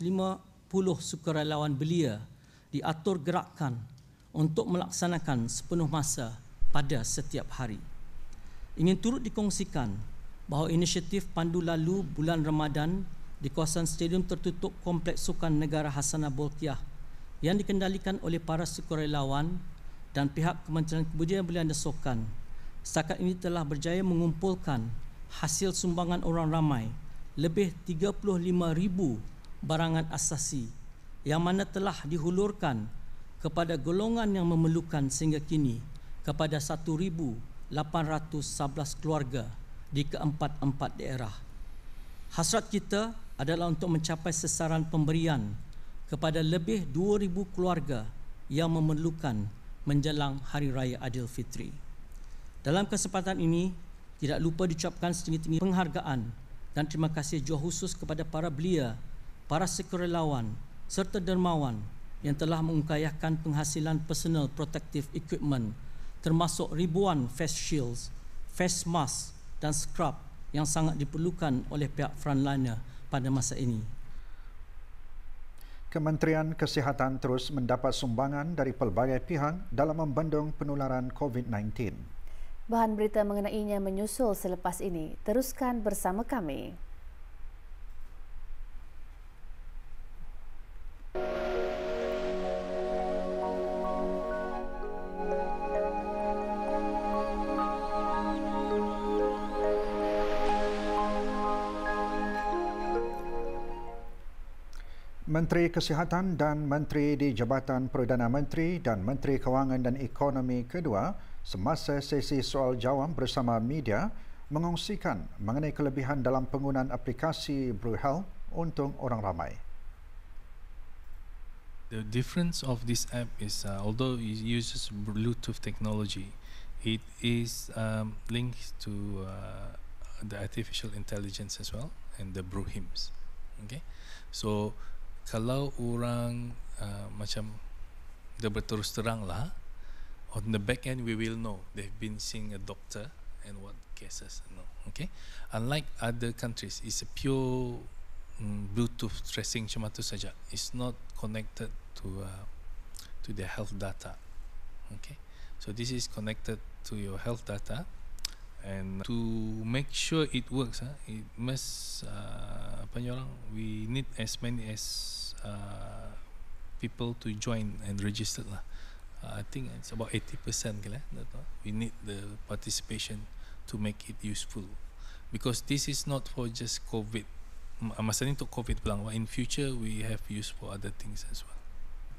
sukarelawan belia diatur gerakkan untuk melaksanakan sepenuh masa pada setiap hari. Ingin turut dikongsikan bahawa inisiatif pandu lalu bulan Ramadan di kawasan stadium tertutup Kompleks Sukan Negara Hasanah Bolkiah yang dikendalikan oleh para sukarelawan dan pihak Kementerian Kebudayaan Belian dan Sukan setakat ini telah berjaya mengumpulkan hasil sumbangan orang ramai lebih 35 ribu barangan asasi yang mana telah dihulurkan kepada golongan yang memerlukan sehingga kini kepada 1,811 keluarga di keempat-empat daerah. Hasrat kita adalah untuk mencapai sesaran pemberian kepada lebih 2,000 keluarga yang memerlukan menjelang Hari Raya Adil Fitri. Dalam kesempatan ini, tidak lupa diucapkan setinggi-tinggi penghargaan dan terima kasih jua khusus kepada para belia, para sukarelawan serta dermawan yang telah mengukayahkan penghasilan personal protective equipment termasuk ribuan face shields, face mask dan scrub yang sangat diperlukan oleh pihak frontliner pada masa ini. Kementerian Kesihatan terus mendapat sumbangan dari pelbagai pihak dalam membendung penularan COVID-19. Bahan berita mengenainya menyusul selepas ini. Teruskan bersama kami. Menteri Kesihatan dan Menteri di Jabatan Perdana Menteri dan Menteri Kewangan dan Ekonomi kedua semasa sesi soal jawab bersama media mengongsikan mengenai kelebihan dalam penggunaan aplikasi Blue BlueHealth untuk orang ramai. The difference of this app is uh, although it uses Bluetooth technology, it is um, linked to uh, the artificial intelligence as well and the Bruhims. Okay, so kalau orang uh, macam dia berterus terang lah, on the back end we will know they've been seeing a doctor and what cases no okay unlike other countries it's a pure mm, bluetooth tracing cuma tu saja it's not connected to uh, to the health data okay so this is connected to your health data and to make sure it works huh, ah, it must uh, we need as many as uh, people to join and register lah uh, I think it's about 80% That we need the participation to make it useful because this is not for just COVID uh, masa ni untuk COVID pelang but in future we have use for other things as well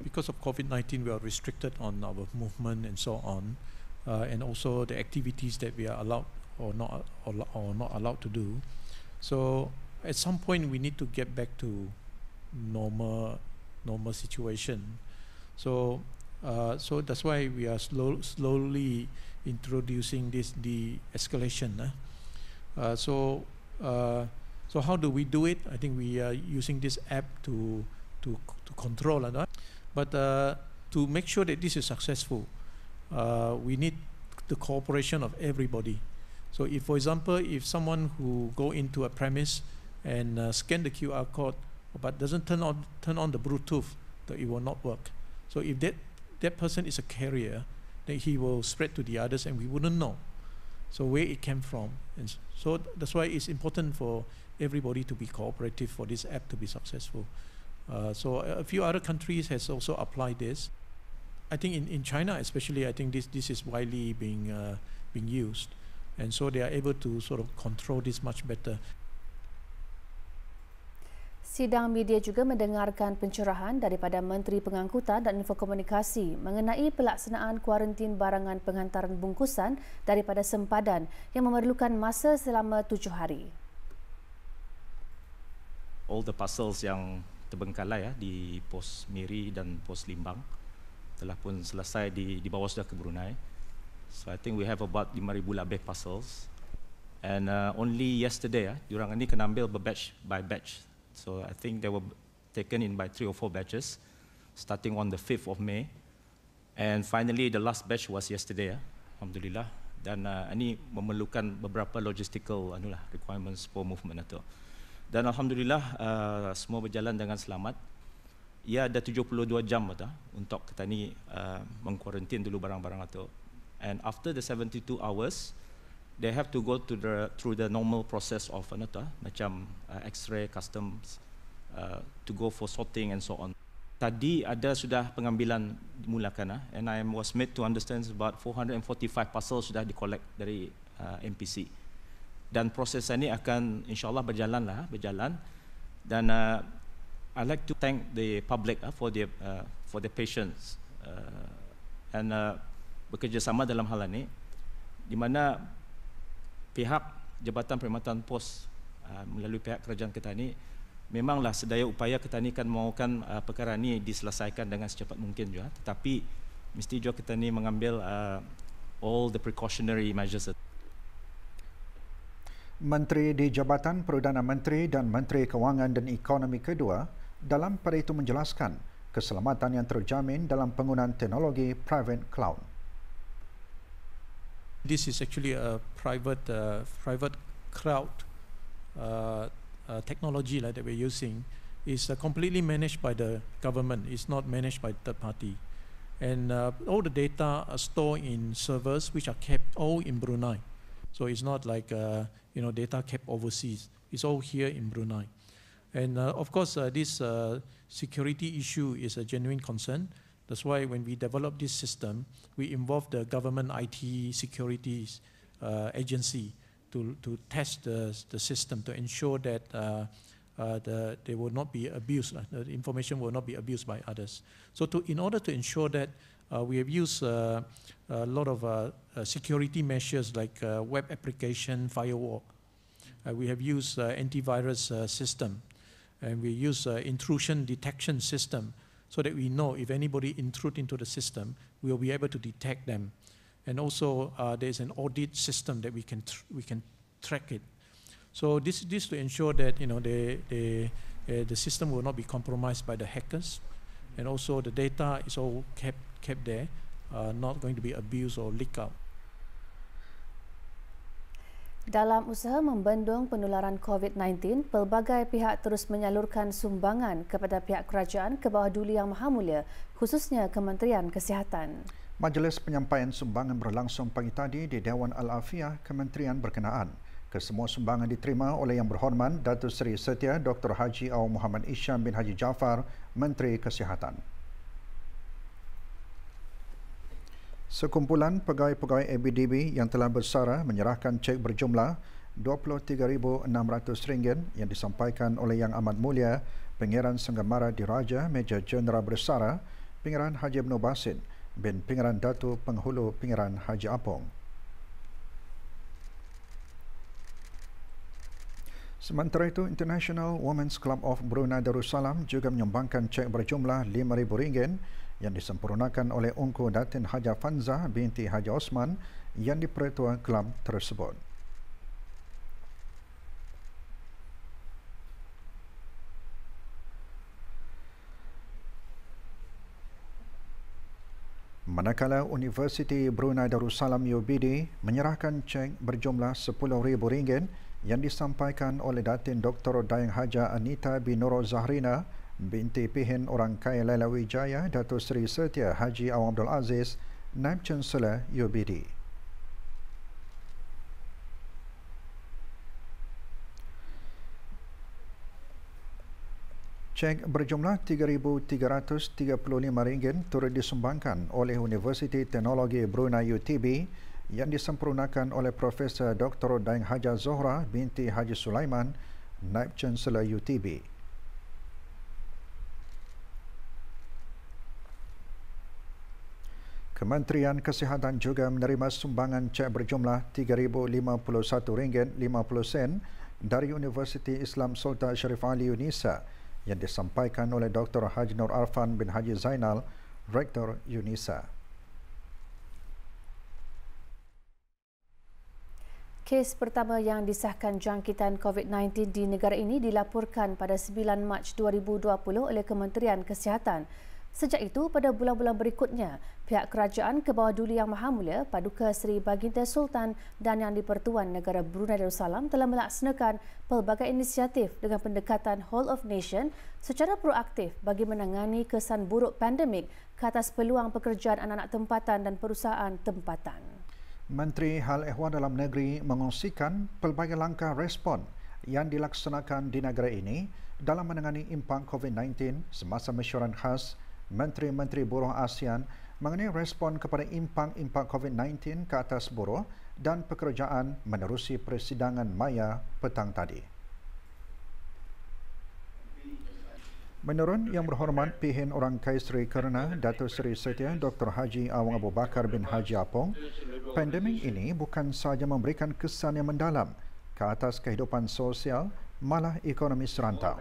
because of COVID-19 we are restricted on our movement and so on uh, and also the activities that we are allowed or not or, or not allowed to do so at some point we need to get back to normal normal situation so uh, so that's why we are slow, slowly introducing this de-escalation. Eh? Uh, so, uh, so how do we do it? I think we are using this app to to, to control that. But uh, to make sure that this is successful, uh, we need the cooperation of everybody. So, if for example, if someone who go into a premise and scan the QR code but doesn't turn on turn on the Bluetooth, it will not work. So if that that person is a carrier, then he will spread to the others and we wouldn't know. So where it came from. And so that's why it's important for everybody to be cooperative for this app to be successful. Uh, so a few other countries has also applied this. I think in, in China especially, I think this, this is widely being, uh, being used. And so they are able to sort of control this much better. Sidang media juga mendengarkan pencerahan daripada Menteri Pengangkutan dan Infokomunikasi mengenai pelaksanaan kuarantin barangan penghantaran bungkusan daripada sempadan yang memerlukan masa selama tujuh hari. All the parcels yang terbengkalai ya, di pos Miri dan pos Limbang telah pun selesai di, di bawah sudah ke Brunei. So I think we have about 5,000 lebih parcels. And uh, only yesterday, ya, diorang ini kena ambil batch by batch So I think they were taken in by three or four batches, starting on the 5th of May. And finally, the last batch was yesterday, ya. Alhamdulillah. Dan uh, ini memerlukan beberapa logistical anulah, requirements for movement itu. Lah Dan Alhamdulillah, uh, semua berjalan dengan selamat. Ia ada 72 jam atau, untuk kita ini uh, mengkuarantin dulu barang-barang itu. Lah And after the 72 hours, they have to go to the through the normal process of another uh, macam uh, x-ray customs uh, to go for sorting and so on tadi ada sudah pengambilan dimulakan uh, eh, and i was made to understand about 445 parcel sudah di collect dari uh, MPC dan proses ini akan insyaallah berjalan lah berjalan dan uh, i like to thank the public uh, for their uh, for their patience uh, and uh, bekerjasama dalam hal ini di mana pihak Jabatan Perkhidmatan Pos uh, melalui pihak kerajaan kita ini memanglah sedaya upaya kita ini kan mahukan uh, perkara ini diselesaikan dengan secepat mungkin juga tetapi mesti juga kita ini mengambil uh, all the precautionary measures Menteri di Jabatan Perdana Menteri dan Menteri Kewangan dan Ekonomi Kedua dalam pada itu menjelaskan keselamatan yang terjamin dalam penggunaan teknologi private cloud. this is actually a private uh, private cloud uh, uh, technology like, that we're using is uh, completely managed by the government. It's not managed by third party. And uh, all the data are stored in servers which are kept all in Brunei. So it's not like uh, you know data kept overseas. It's all here in Brunei. And of course, this security issue is a genuine concern. That's why when we develop this system, we involve the government IT securities uh, agency to, to test the, the system to ensure that uh, uh, the, they will not be abused, uh, the information will not be abused by others. So to, in order to ensure that, uh, we have used uh, a lot of security measures like web application firewall. we have used antivirus system, and we use intrusion detection system so that we know if anybody intrude into the system, we'll be able to detect them. And also, uh, there's an audit system that we can, we can track it. So this, this to ensure that, you know, the the uh, the system will not be compromised by the hackers. And also the data is all kept, kept there, uh, not going to be abused or leaked out. Dalam usaha membendung penularan COVID-19, pelbagai pihak terus menyalurkan sumbangan kepada pihak kerajaan ke bawah Duli Yang Maha Mulia, khususnya Kementerian Kesihatan. Majlis penyampaian sumbangan berlangsung pagi tadi di Dewan al afiyah Kementerian Berkenaan. Kesemua sumbangan diterima oleh Yang Berhormat Datuk Seri Setia Dr. Haji Awang Muhammad Isyam bin Haji Jafar, Menteri Kesihatan. Sekumpulan pegawai-pegawai ABDB yang telah bersara menyerahkan cek berjumlah RM23,600 yang disampaikan oleh Yang Amat Mulia Pangeran Senggemara Diraja Meja Jenderal Bersara Pangeran Haji Ibn Basin bin Pangeran Datu Penghulu Pangeran Haji Apong. Sementara itu, International Women's Club of Brunei Darussalam juga menyumbangkan cek berjumlah RM5,000 yang disempurnakan oleh Ungku Datin Haja Fanza binti Haja Osman yang diperetua kelab tersebut. Manakala Universiti Brunei Darussalam UBD menyerahkan cek berjumlah rm ringgit yang disampaikan oleh Datin Dr. Dayang Haja Anita Binoro Zahrina binti pihin orang kaya Laila Wijaya Datuk Seri Setia Haji Awang Abdul Aziz Naib Chancellor UBD. Cek berjumlah RM3,335 turut disumbangkan oleh Universiti Teknologi Brunei UTB yang disempurnakan oleh Profesor Dr. Daeng Haja Zohra binti Haji Sulaiman, Naib Chancellor UTB. Kementerian Kesihatan juga menerima sumbangan cek berjumlah RM3,051.50 dari Universiti Islam Sultan Sharif Ali UNISA yang disampaikan oleh Dr. Haji Nur Arfan bin Haji Zainal, Rektor UNISA. Kes pertama yang disahkan jangkitan COVID-19 di negara ini dilaporkan pada 9 Mac 2020 oleh Kementerian Kesihatan. Sejak itu, pada bulan-bulan berikutnya, pihak kerajaan Kebawah Duli Yang Maha Mulia, Paduka Seri Baginda Sultan dan Yang Dipertuan Negara Brunei Darussalam telah melaksanakan pelbagai inisiatif dengan pendekatan Hall of Nation secara proaktif bagi menangani kesan buruk pandemik ke atas peluang pekerjaan anak-anak tempatan dan perusahaan tempatan. Menteri Hal Ehwal Dalam Negeri mengongsikan pelbagai langkah respon yang dilaksanakan di negara ini dalam menangani impak COVID-19 semasa mesyuarat khas menteri-menteri buruh ASEAN mengenai respon kepada impak-impak COVID-19 ke atas buruh dan pekerjaan menerusi persidangan maya petang tadi. Menurut Yang Berhormat Pihin Orang Kaisri Kerana datuk Seri Setia Dr. Haji Awang Abu Bakar bin Haji Apong, pandemik ini bukan sahaja memberikan kesan yang mendalam ke atas kehidupan sosial malah ekonomi serantau.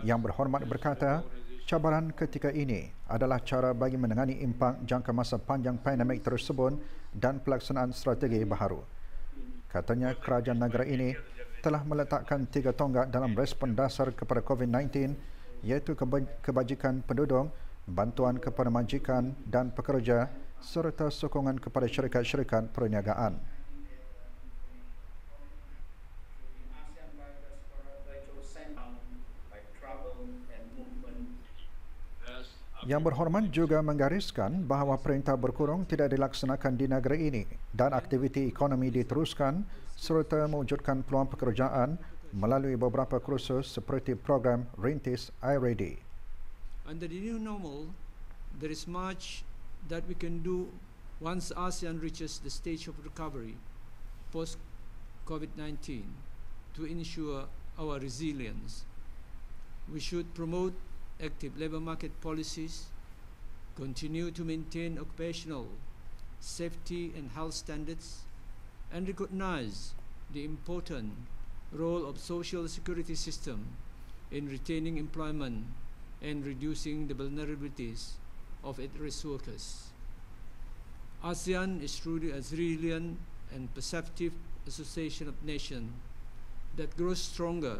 Yang Berhormat berkata cabaran ketika ini adalah cara bagi menangani impak jangka masa panjang pandemik tersebut dan pelaksanaan strategi baharu. Katanya kerajaan negara ini telah meletakkan tiga tonggak dalam respon dasar kepada COVID-19 iaitu kebajikan penduduk, bantuan kepada majikan dan pekerja serta sokongan kepada syarikat-syarikat perniagaan. Yang Berhormat juga menggariskan bahawa perintah berkurung tidak dilaksanakan di negara ini dan aktiviti ekonomi diteruskan serta mewujudkan peluang pekerjaan melalui beberapa kursus seperti program Rintis iReady. Under the new normal, there is much that we can do once ASEAN reaches the stage of recovery post COVID-19 to ensure our resilience. We should promote active labor market policies, continue to maintain occupational safety and health standards, and recognize the important role of social security system in retaining employment and reducing the vulnerabilities of at-risk workers. ASEAN is truly a resilient and perceptive association of nations that grows stronger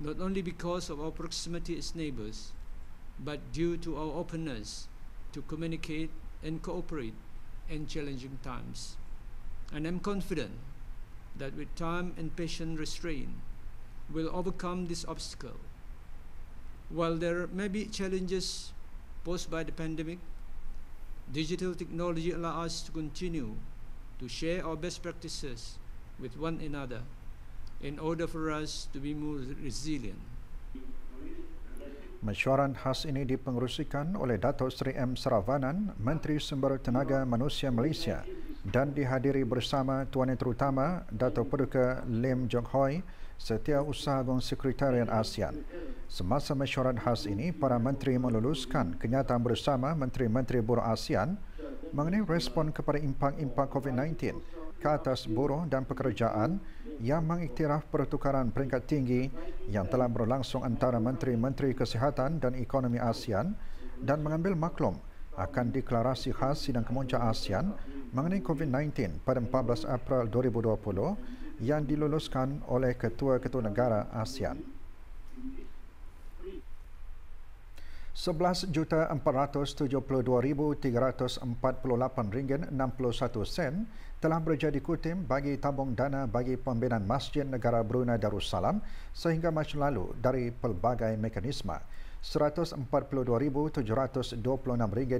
not only because of our proximity as neighbors, but due to our openness to communicate and cooperate in challenging times. And I'm confident that with time and patient restraint, we'll overcome this obstacle. While there may be challenges posed by the pandemic, digital technology allows us to continue to share our best practices with one another in order for us to be more resilient. Mesyuarat khas ini dipengerusikan oleh Datuk Sri M. Saravanan, Menteri Sumber Tenaga Manusia Malaysia dan dihadiri bersama Tuan Yang Terutama Datuk Perduka Lim Jong Hoi, Setiausaha Agung Sekretariat ASEAN. Semasa mesyuarat khas ini, para menteri meluluskan kenyataan bersama Menteri-Menteri Buruh ASEAN mengenai respon kepada impak-impak COVID-19 ke atas buruh dan pekerjaan yang mengiktiraf pertukaran peringkat tinggi yang telah berlangsung antara Menteri-Menteri Kesihatan dan Ekonomi ASEAN dan mengambil maklum akan deklarasi khas Sidang Kemuncak ASEAN mengenai COVID-19 pada 14 April 2020 yang diluluskan oleh Ketua-Ketua Negara ASEAN ringgit 61 sen telah berjadi kutim bagi tabung dana bagi pembinaan Masjid Negara Brunei Darussalam sehingga masa lalu dari pelbagai mekanisme. 142,726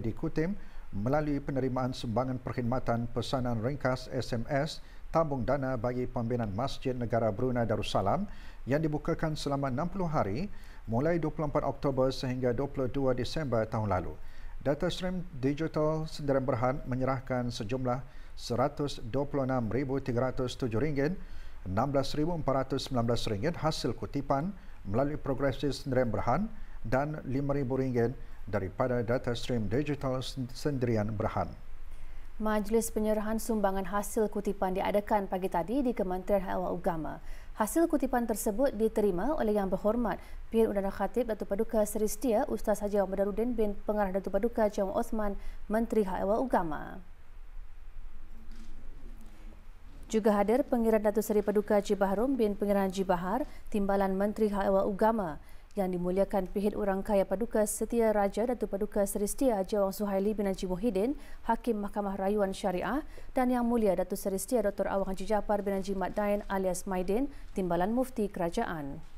dikutim melalui penerimaan sumbangan perkhidmatan pesanan ringkas SMS tabung dana bagi pembinaan Masjid Negara Brunei Darussalam yang dibukakan selama 60 hari mulai 24 Oktober sehingga 22 Disember tahun lalu. Data Stream Digital Sdn Bhd menyerahkan sejumlah 126,307 ringgit, 16,419 ringgit hasil kutipan melalui progresif Sdn Bhd dan 5,000 ringgit daripada Data Stream Digital Sendirian Bhd. Majlis penyerahan sumbangan hasil kutipan diadakan pagi tadi di Kementerian Hewan Agama. Hasil kutipan tersebut diterima oleh Yang Berhormat Pian Undana Khatib Datuk Paduka Seri Setia Ustaz Haji Ahmad Darudin bin Pengarah Datuk Paduka Jawa Osman Menteri Hak Ewa Ugama. Juga hadir Pengiran Datuk Seri Paduka Jibaharum bin Pengiran Jibahar, Timbalan Menteri Hak Ewa Ugama. Yang dimuliakan pihit orang kaya Paduka Setia Raja Datu Paduka Seri Setia Jawang Suhaili bin Haji Muhyiddin, Hakim Mahkamah Rayuan Syariah dan Yang Mulia Datu Seri Setia Dr. Awang Haji Jafar bin Haji Maddain alias Maidin, Timbalan Mufti Kerajaan.